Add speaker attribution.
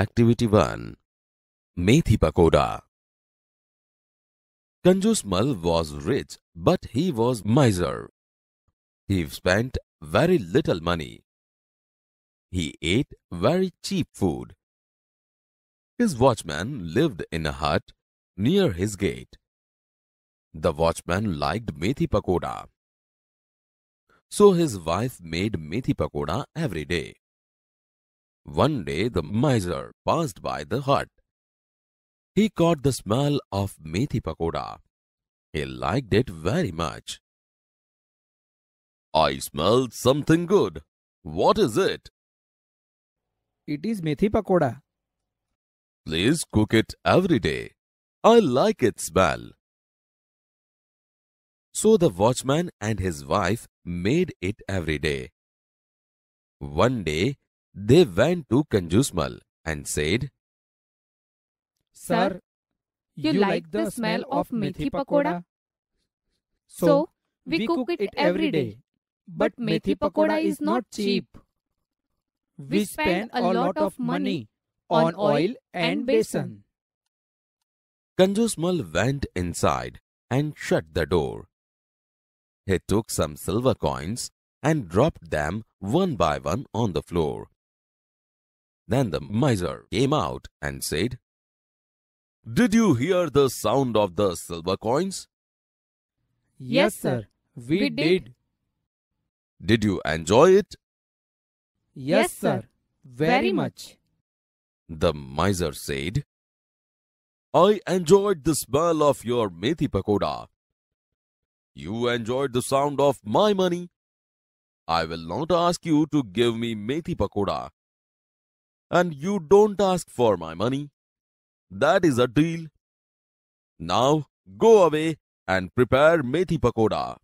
Speaker 1: Activity 1 Methi Pakoda Kanjusmal was rich but he was miser. He spent very little money. He ate very cheap food. His watchman lived in a hut near his gate. The watchman liked methi pakoda. So his wife made methi pakoda every day. One day the miser passed by the hut. He caught the smell of methi pakoda. He liked it very much. I smell something good. What is it? It is methi pakoda. Please cook it every day. I like its smell. So the watchman and his wife made it every day. One day they went to Kanjusmal and said, Sir, you, you like the smell of methi pakoda? So, we cook it every day.
Speaker 2: But methi pakoda is not cheap.
Speaker 1: We spend a lot of money on oil and besan. Kanjusmal went inside and shut the door. He took some silver coins and dropped them one by one on the floor. Then the miser came out and said, Did you hear the sound of the silver coins? Yes, sir. We, we did. Did you enjoy it? Yes, sir. Very much. The miser said, I enjoyed the smell of your methi pakoda. You enjoyed the sound of my money. I will not ask you to give me methi pakoda and you don't ask for my money. That is a deal. Now go away and prepare methi pakoda.